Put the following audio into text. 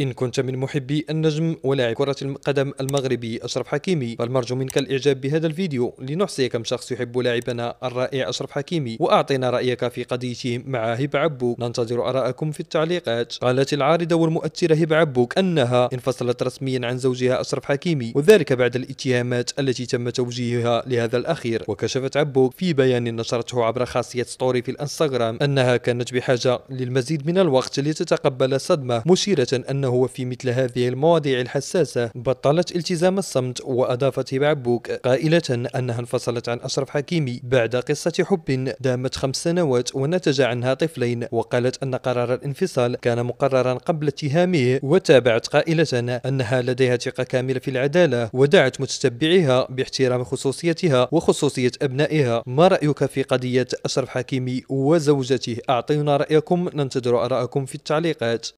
إن كنت من محبي النجم ولاعب كرة القدم المغربي أشرف حكيمي فالمرجو منك الإعجاب بهذا الفيديو لنحصي كم شخص يحب لاعبنا الرائع أشرف حكيمي وأعطينا رأيك في قضيته مع هب عبوك ننتظر آراءكم في التعليقات قالت العارضة والمؤثرة هب عبوك أنها انفصلت رسميا عن زوجها أشرف حكيمي وذلك بعد الاتهامات التي تم توجيهها لهذا الأخير وكشفت عبوك في بيان نشرته عبر خاصية ستوري في الانستغرام أنها كانت بحاجة للمزيد من الوقت لتتقبل الصدمة مشيرة أنه أنه في مثل هذه المواضيع الحساسة بطلت التزام الصمت وأضافت هبة عبوك قائلة أنها انفصلت عن أشرف حكيمي بعد قصة حب دامت خمس سنوات ونتج عنها طفلين وقالت أن قرار الانفصال كان مقررا قبل اتهامه وتابعت قائلة أنها لديها ثقة كاملة في العدالة ودعت متتبعيها باحترام خصوصيتها وخصوصية أبنائها ما رأيك في قضية أشرف حكيمي وزوجته أعطينا رأيكم ننتظر آراءكم في التعليقات